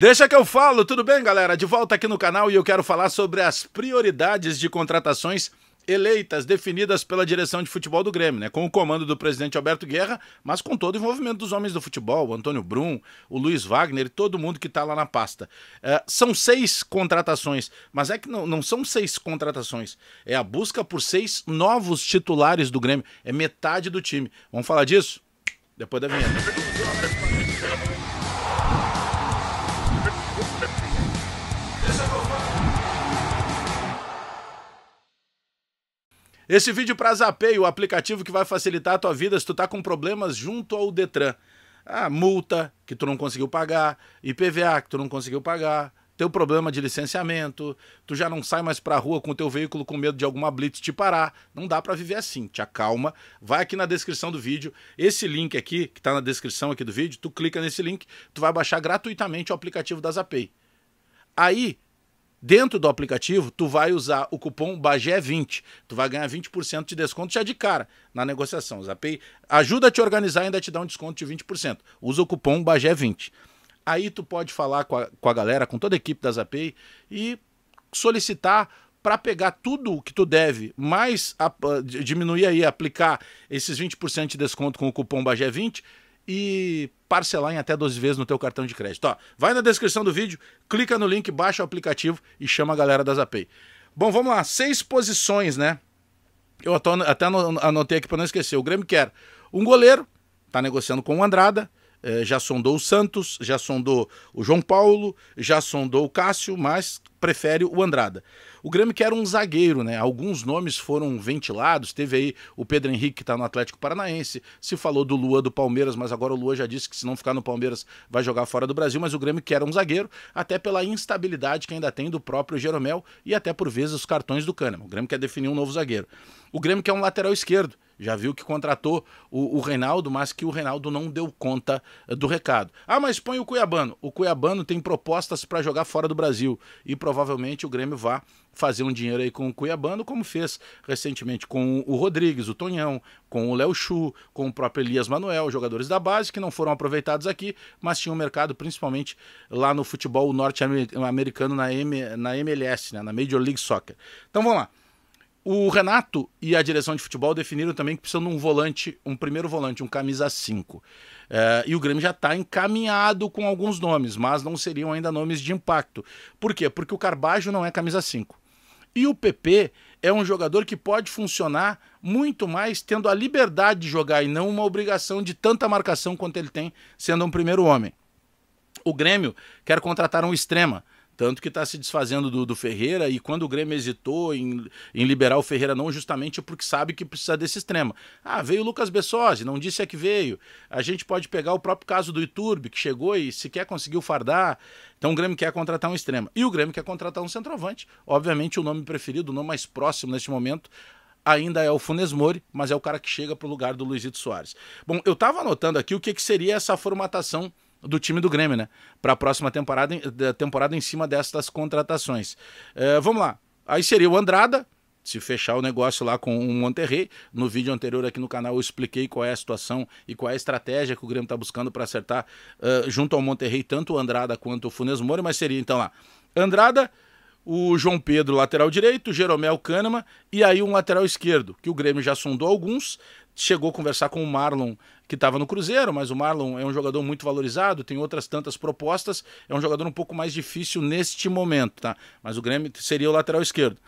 Deixa que eu falo, tudo bem, galera? De volta aqui no canal e eu quero falar sobre as prioridades de contratações eleitas, definidas pela direção de futebol do Grêmio, né? com o comando do presidente Alberto Guerra, mas com todo o envolvimento dos homens do futebol, o Antônio Brum, o Luiz Wagner e todo mundo que está lá na pasta. É, são seis contratações, mas é que não, não são seis contratações, é a busca por seis novos titulares do Grêmio, é metade do time. Vamos falar disso? Depois da vinheta. Esse vídeo para Zapay, o aplicativo que vai facilitar a tua vida se tu tá com problemas junto ao Detran. Ah, multa que tu não conseguiu pagar, IPVA que tu não conseguiu pagar, teu problema de licenciamento, tu já não sai mais pra rua com o teu veículo com medo de alguma blitz te parar. Não dá para viver assim, te acalma. Vai aqui na descrição do vídeo, esse link aqui, que tá na descrição aqui do vídeo, tu clica nesse link, tu vai baixar gratuitamente o aplicativo da Zapay. Aí, Dentro do aplicativo, tu vai usar o cupom BAGÉ20. Tu vai ganhar 20% de desconto já de cara na negociação. Zapay ajuda a te organizar e ainda te dá um desconto de 20%. Usa o cupom BAGÉ20. Aí tu pode falar com a, com a galera, com toda a equipe da Zapay e solicitar para pegar tudo o que tu deve, mais a, a, diminuir aí, aplicar esses 20% de desconto com o cupom BAGÉ20, e parcelar em até 12 vezes no teu cartão de crédito. Ó, vai na descrição do vídeo, clica no link, baixa o aplicativo e chama a galera da Zapay. Bom, vamos lá, seis posições, né? Eu até anotei aqui para não esquecer. O Grêmio quer um goleiro, tá negociando com o Andrada, eh, já sondou o Santos, já sondou o João Paulo, já sondou o Cássio, mas prefere o Andrada. O Grêmio quer um zagueiro, né? Alguns nomes foram ventilados, teve aí o Pedro Henrique que está no Atlético Paranaense, se falou do Lua do Palmeiras, mas agora o Lua já disse que se não ficar no Palmeiras vai jogar fora do Brasil, mas o Grêmio quer um zagueiro, até pela instabilidade que ainda tem do próprio Jeromel e até por vezes os cartões do Cânima. O Grêmio quer definir um novo zagueiro. O Grêmio quer um lateral esquerdo, já viu que contratou o, o Reinaldo, mas que o Reinaldo não deu conta eh, do recado. Ah, mas põe o Cuiabano. O Cuiabano tem propostas para jogar fora do Brasil e provavelmente o Grêmio vá fazer um dinheiro aí com o Cuiabano, como fez recentemente com o Rodrigues, o Tonhão, com o Léo Chu, com o próprio Elias Manuel, jogadores da base que não foram aproveitados aqui, mas tinham mercado principalmente lá no futebol norte-americano na, M, na MLS, né, na Major League Soccer. Então vamos lá. O Renato e a direção de futebol definiram também que precisam de um volante, um primeiro volante, um camisa 5. É, e o Grêmio já está encaminhado com alguns nomes, mas não seriam ainda nomes de impacto. Por quê? Porque o Carbajo não é camisa 5. E o PP é um jogador que pode funcionar muito mais tendo a liberdade de jogar e não uma obrigação de tanta marcação quanto ele tem sendo um primeiro homem. O Grêmio quer contratar um extrema. Tanto que está se desfazendo do, do, Ferreira e quando o Grêmio hesitou em, em liberar o Ferreira, não justamente porque sabe que precisa desse extremo. Ah, veio o Lucas Bessosi, não disse é que veio. A gente pode pegar o próprio caso do Iturbe, que chegou e sequer conseguiu fardar. Então o Grêmio quer contratar um extremo. E o Grêmio quer contratar um centroavante. Obviamente, o nome preferido, o nome mais próximo neste momento, ainda é o Funes Mori, mas é o cara que chega para o lugar do Luizito Soares. Bom, eu estava anotando aqui o que, que seria essa formatação do time do Grêmio, né? Para a próxima temporada, temporada em cima destas contratações. É, vamos lá. Aí seria o Andrada, se fechar o negócio lá com o Monterrey. No vídeo anterior aqui no canal eu expliquei qual é a situação e qual é a estratégia que o Grêmio está buscando para acertar uh, junto ao Monterrey, tanto o Andrada quanto o Funes Mori, mas seria então lá. Andrada, o João Pedro, lateral direito, Jeromel Kahneman, e aí um lateral esquerdo, que o Grêmio já sondou alguns, chegou a conversar com o Marlon que estava no Cruzeiro, mas o Marlon é um jogador muito valorizado, tem outras tantas propostas, é um jogador um pouco mais difícil neste momento, tá? Mas o Grêmio seria o lateral esquerdo.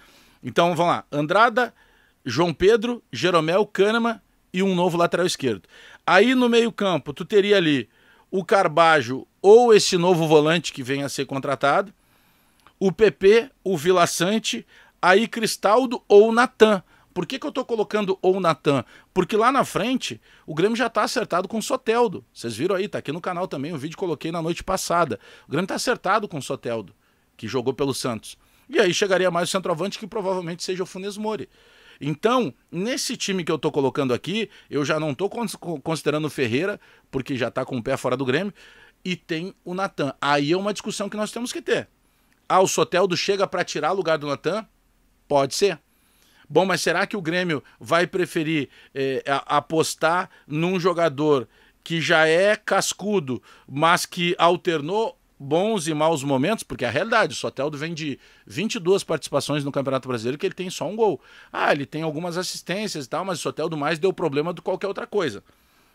Então vamos lá: Andrada, João Pedro, Jeromel, Kahneman e um novo lateral esquerdo. Aí no meio-campo, tu teria ali o Carbajo ou esse novo volante que vem a ser contratado, o PP, o Vila Sante, aí Cristaldo ou Natan. Por que, que eu estou colocando ou Natan? Porque lá na frente o Grêmio já está acertado com o Soteldo. Vocês viram aí, tá aqui no canal também, o um vídeo que coloquei na noite passada. O Grêmio está acertado com o Soteldo, que jogou pelo Santos. E aí chegaria mais o centroavante, que provavelmente seja o Funes Mori. Então, nesse time que eu estou colocando aqui, eu já não estou considerando o Ferreira, porque já está com o pé fora do Grêmio, e tem o Natan. Aí é uma discussão que nós temos que ter. Ah, o Soteldo chega para tirar lugar do Natan? Pode ser. Bom, mas será que o Grêmio vai preferir eh, apostar num jogador que já é cascudo, mas que alternou bons e maus momentos, porque é a realidade, o Soteldo vem de 22 participações no Campeonato Brasileiro que ele tem só um gol. Ah, ele tem algumas assistências e tal, mas o Soteldo mais deu problema do que qualquer outra coisa.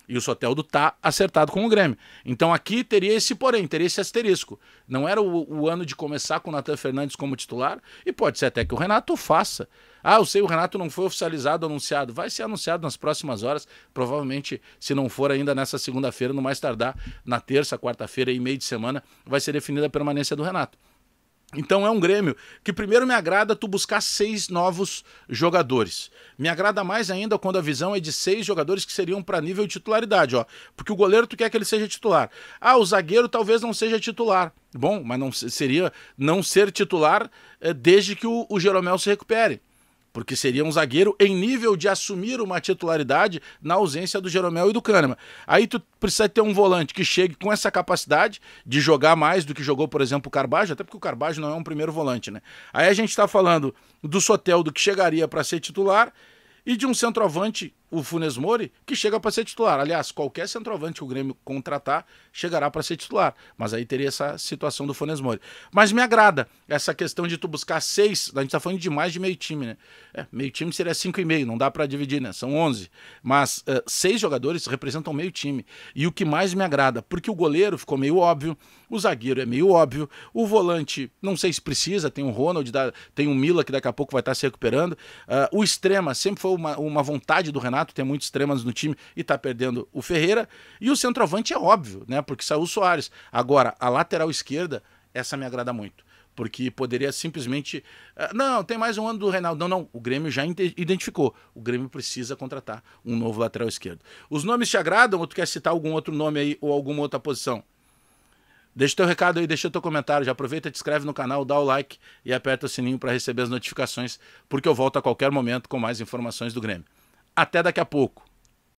E o Soteldo está acertado com o Grêmio. Então aqui teria esse porém, teria esse asterisco. Não era o, o ano de começar com o Natan Fernandes como titular, e pode ser até que o Renato faça. Ah, eu sei, o Renato não foi oficializado, anunciado. Vai ser anunciado nas próximas horas, provavelmente, se não for ainda nessa segunda-feira, no mais tardar, na terça, quarta-feira e meio de semana, vai ser definida a permanência do Renato. Então é um Grêmio que primeiro me agrada tu buscar seis novos jogadores. Me agrada mais ainda quando a visão é de seis jogadores que seriam para nível de titularidade, ó. Porque o goleiro tu quer que ele seja titular. Ah, o zagueiro talvez não seja titular. Bom, mas não seria não ser titular eh, desde que o, o Jeromel se recupere porque seria um zagueiro em nível de assumir uma titularidade na ausência do Jeromel e do Kahneman. Aí tu precisa ter um volante que chegue com essa capacidade de jogar mais do que jogou, por exemplo, o Carbajo, até porque o Carbajo não é um primeiro volante, né? Aí a gente está falando do Soteldo que chegaria para ser titular e de um centroavante o Funes Mori, que chega para ser titular. Aliás, qualquer centroavante que o Grêmio contratar chegará para ser titular. Mas aí teria essa situação do Funes Mori. Mas me agrada essa questão de tu buscar seis. A gente está falando de mais de meio time, né? É, meio time seria cinco e meio, não dá para dividir, né? São onze. Mas uh, seis jogadores representam meio time. E o que mais me agrada, porque o goleiro ficou meio óbvio, o zagueiro é meio óbvio, o volante, não sei se precisa, tem o um Ronald, tem o um Mila que daqui a pouco vai estar tá se recuperando. Uh, o extrema sempre foi uma, uma vontade do Renato campeonato, tem muitos extremos no time e está perdendo o Ferreira. E o centroavante é óbvio, né? Porque saiu o Soares. Agora, a lateral esquerda, essa me agrada muito porque poderia simplesmente. Ah, não, tem mais um ano do Reinaldo. Não, não. O Grêmio já identificou. O Grêmio precisa contratar um novo lateral esquerdo. Os nomes te agradam ou tu quer citar algum outro nome aí ou alguma outra posição? Deixa teu recado aí, deixa teu comentário. Já aproveita, te inscreve no canal, dá o like e aperta o sininho para receber as notificações, porque eu volto a qualquer momento com mais informações do Grêmio. Até daqui a pouco.